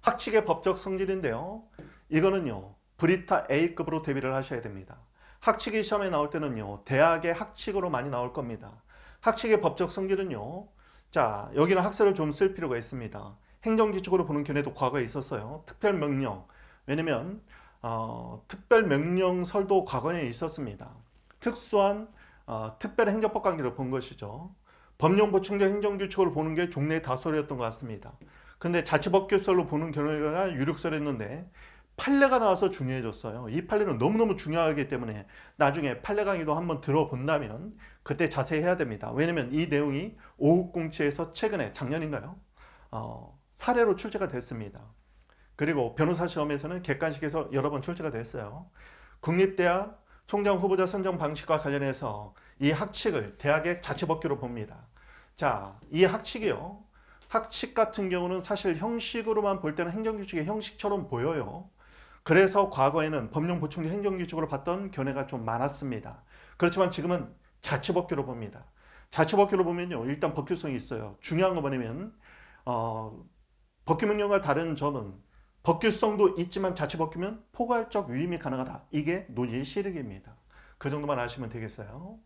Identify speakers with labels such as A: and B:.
A: 학칙의 법적 성질인데요. 이거는요. 브리타 A급으로 대비를 하셔야 됩니다. 학칙이 시험에 나올 때는요. 대학의 학칙으로 많이 나올 겁니다. 학칙의 법적 성질은요. 자, 여기는 학설을 좀 쓸 필요가 있습니다. 행정규축으로 보는 견해도 과거에 있었어요. 특별명령. 왜냐면 어, 특별명령설도 과거에 있었습니다. 특수한 어, 특별행정법 관계를 본 것이죠. 법령보충제 행정규칙을 보는 게 종래 의 다설이었던 것 같습니다. 근데 자치법규설로 보는 경우가 유력설했는데 판례가 나와서 중요해졌어요. 이 판례는 너무너무 중요하기 때문에 나중에 판례 강의도 한번 들어본다면 그때 자세히 해야 됩니다. 왜냐면 이 내용이 오국공채에서 최근에 작년인가요? 어, 사례로 출제가 됐습니다. 그리고 변호사 시험에서는 객관식에서 여러 번 출제가 됐어요. 국립대학 총장 후보자 선정 방식과 관련해서 이 학칙을 대학의 자치법규로 봅니다. 자, 이 학칙이요. 학칙 같은 경우는 사실 형식으로만 볼 때는 행정규칙의 형식처럼 보여요. 그래서 과거에는 법령 보충제 행정규칙으로 봤던 견해가 좀 많았습니다. 그렇지만 지금은 자치법규로 봅니다. 자치법규로 보면요. 일단 법규성이 있어요. 중요한 거 뭐냐면 어, 법규명령과 다른 점은 법규성도 있지만 자치법규면 포괄적 위임이 가능하다. 이게 논의의 실익입니다. 그 정도만 아시면 되겠어요.